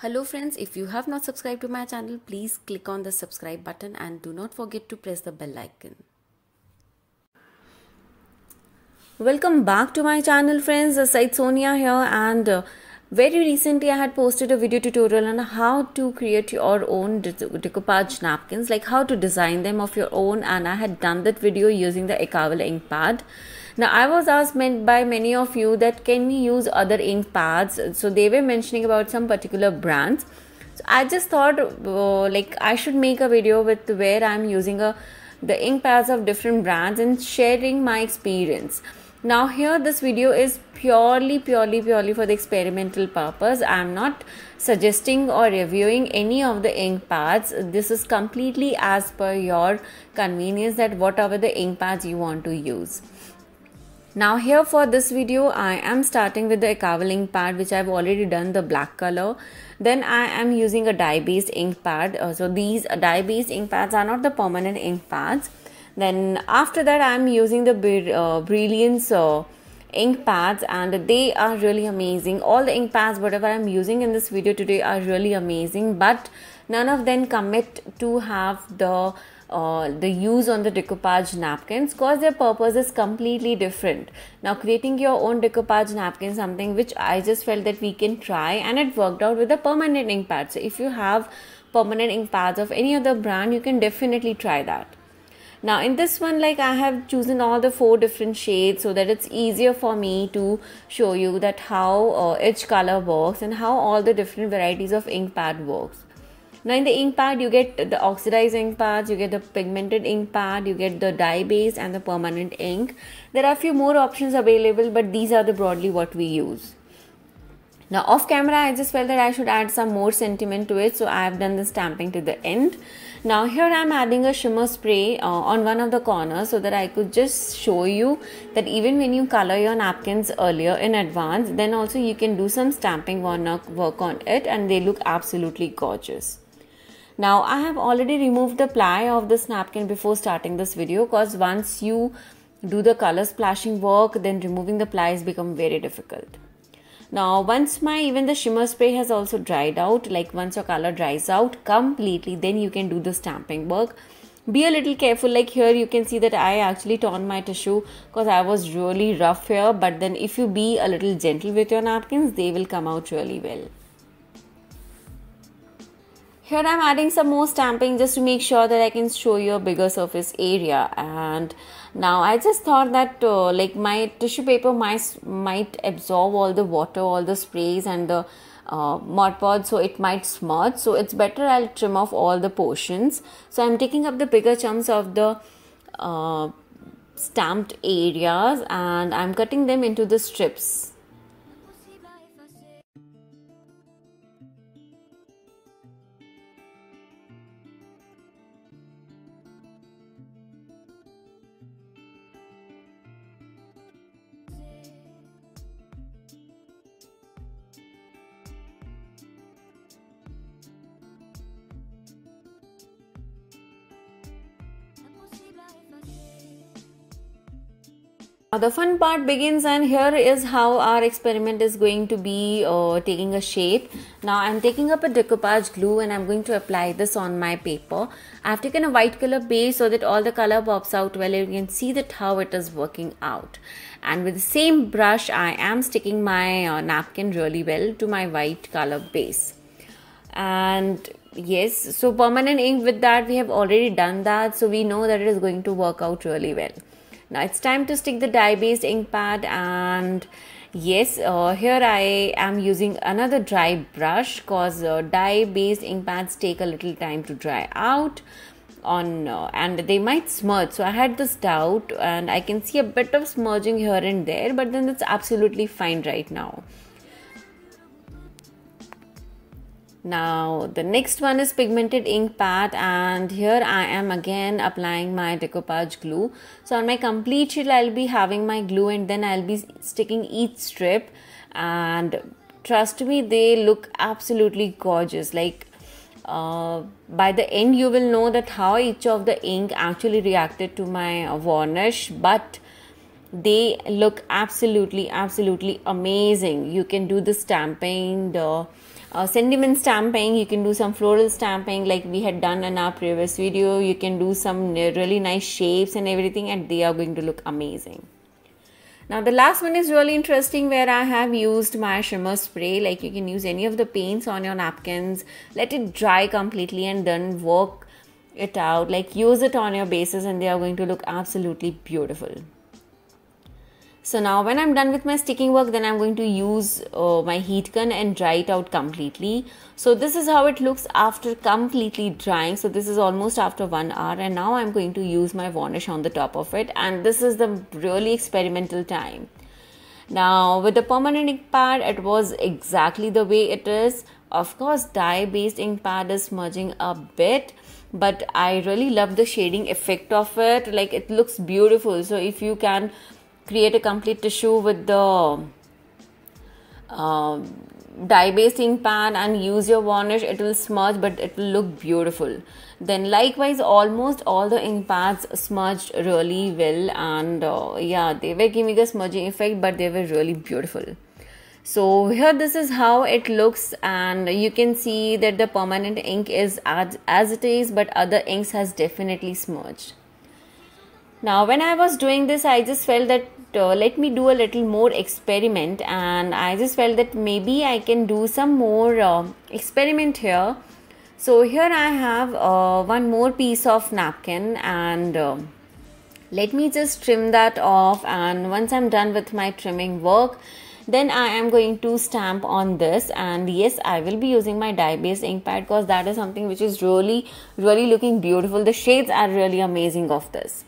Hello friends, if you have not subscribed to my channel, please click on the subscribe button and do not forget to press the bell icon. Welcome back to my channel friends, Said Sonia here and uh, very recently I had posted a video tutorial on how to create your own decoupage napkins like how to design them of your own and I had done that video using the Ekawala ink pad now i was asked by many of you that can we use other ink pads so they were mentioning about some particular brands so i just thought uh, like i should make a video with where i'm using a uh, the ink pads of different brands and sharing my experience now here this video is purely purely purely for the experimental purpose i am not suggesting or reviewing any of the ink pads this is completely as per your convenience that whatever the ink pads you want to use now here for this video, I am starting with the Ekavil pad which I've already done the black color. Then I am using a dye-based ink pad. Uh, so these dye-based ink pads are not the permanent ink pads. Then after that, I'm using the uh, Brilliance uh, ink pads and they are really amazing. All the ink pads whatever I'm using in this video today are really amazing but none of them commit to have the the use on the decoupage napkins because their purpose is completely different. Now, creating your own decoupage napkin something which I just felt that we can try and it worked out with the permanent ink pad. So, if you have permanent ink pads of any other brand, you can definitely try that. Now, in this one, like I have chosen all the four different shades so that it's easier for me to show you that how uh, each color works and how all the different varieties of ink pad works now in the ink pad you get the oxidized ink pads you get the pigmented ink pad you get the dye base and the permanent ink there are a few more options available but these are the broadly what we use now off camera I just felt that I should add some more sentiment to it so I have done the stamping to the end. Now here I am adding a shimmer spray uh, on one of the corners so that I could just show you that even when you color your napkins earlier in advance then also you can do some stamping work on it and they look absolutely gorgeous. Now I have already removed the ply of this napkin before starting this video because once you do the color splashing work then removing the plies become very difficult. Now once my even the shimmer spray has also dried out like once your color dries out completely then you can do the stamping work be a little careful like here you can see that i actually torn my tissue because i was really rough here but then if you be a little gentle with your napkins they will come out really well here I'm adding some more stamping just to make sure that I can show you a bigger surface area and now I just thought that uh, like my tissue paper might, might absorb all the water, all the sprays and the uh, Mod Pod so it might smudge so it's better I'll trim off all the portions. So I'm taking up the bigger chunks of the uh, stamped areas and I'm cutting them into the strips. the fun part begins and here is how our experiment is going to be uh, taking a shape. Now I'm taking up a decoupage glue and I'm going to apply this on my paper. I've taken a white color base so that all the color pops out well you can see that how it is working out. And with the same brush I am sticking my uh, napkin really well to my white color base. And yes, so permanent ink with that we have already done that so we know that it is going to work out really well now it's time to stick the dye based ink pad and yes uh, here i am using another dry brush cause uh, dye based ink pads take a little time to dry out on uh, and they might smudge so i had this doubt and i can see a bit of smudging here and there but then it's absolutely fine right now Now the next one is pigmented ink pad and here I am again applying my decoupage glue. So on my complete sheet I'll be having my glue and then I'll be sticking each strip and trust me they look absolutely gorgeous like uh, by the end you will know that how each of the ink actually reacted to my varnish but they look absolutely absolutely amazing you can do the stamping the uh, sentiment stamping you can do some floral stamping like we had done in our previous video you can do some really nice shapes and everything and they are going to look amazing now the last one is really interesting where I have used my shimmer spray like you can use any of the paints on your napkins let it dry completely and then work it out like use it on your bases and they are going to look absolutely beautiful so now when I'm done with my sticking work, then I'm going to use uh, my heat gun and dry it out completely. So this is how it looks after completely drying. So this is almost after one hour and now I'm going to use my varnish on the top of it. And this is the really experimental time. Now with the permanent ink pad, it was exactly the way it is. Of course, dye based ink pad is smudging a bit but i really love the shading effect of it like it looks beautiful so if you can create a complete tissue with the uh, dye basting pan and use your varnish it will smudge but it will look beautiful then likewise almost all the ink pads smudged really well and uh, yeah they were giving a smudging effect but they were really beautiful so here this is how it looks and you can see that the permanent ink is as, as it is but other inks has definitely smudged now when i was doing this i just felt that uh, let me do a little more experiment and i just felt that maybe i can do some more uh, experiment here so here i have uh, one more piece of napkin and uh, let me just trim that off and once i'm done with my trimming work then i am going to stamp on this and yes i will be using my dye based ink pad because that is something which is really really looking beautiful the shades are really amazing of this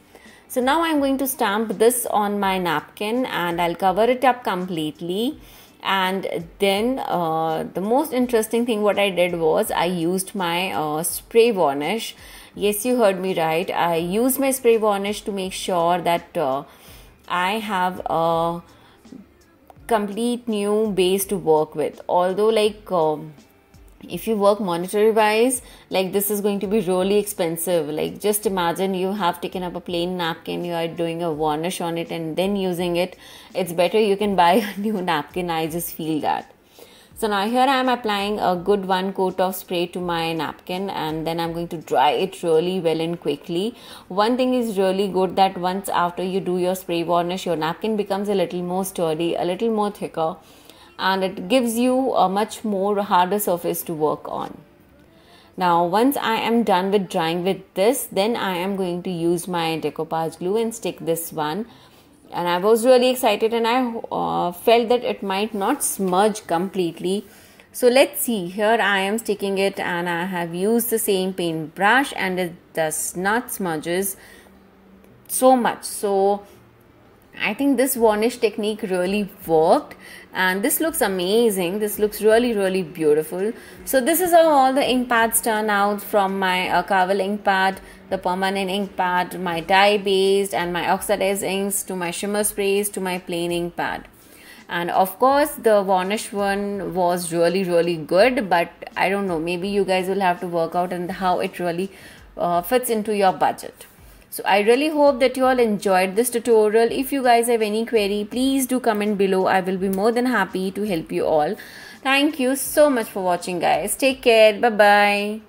so now I'm going to stamp this on my napkin and I'll cover it up completely and then uh, the most interesting thing what I did was I used my uh, spray varnish yes you heard me right I used my spray varnish to make sure that uh, I have a complete new base to work with although like um, if you work monetary wise like this is going to be really expensive like just imagine you have taken up a plain napkin you are doing a varnish on it and then using it it's better you can buy a new napkin i just feel that so now here i am applying a good one coat of spray to my napkin and then i'm going to dry it really well and quickly one thing is really good that once after you do your spray varnish your napkin becomes a little more sturdy a little more thicker and it gives you a much more harder surface to work on. Now once I am done with drying with this then I am going to use my decoupage glue and stick this one and I was really excited and I uh, felt that it might not smudge completely. So let's see here I am sticking it and I have used the same paint brush, and it does not smudges so much. So I think this varnish technique really worked and this looks amazing this looks really really beautiful so this is how all the ink pads turn out from my uh, Carvel ink pad the permanent ink pad my dye based and my oxidized inks to my shimmer sprays to my plain ink pad and of course the varnish one was really really good but I don't know maybe you guys will have to work out and how it really uh, fits into your budget so i really hope that you all enjoyed this tutorial if you guys have any query please do comment below i will be more than happy to help you all thank you so much for watching guys take care bye bye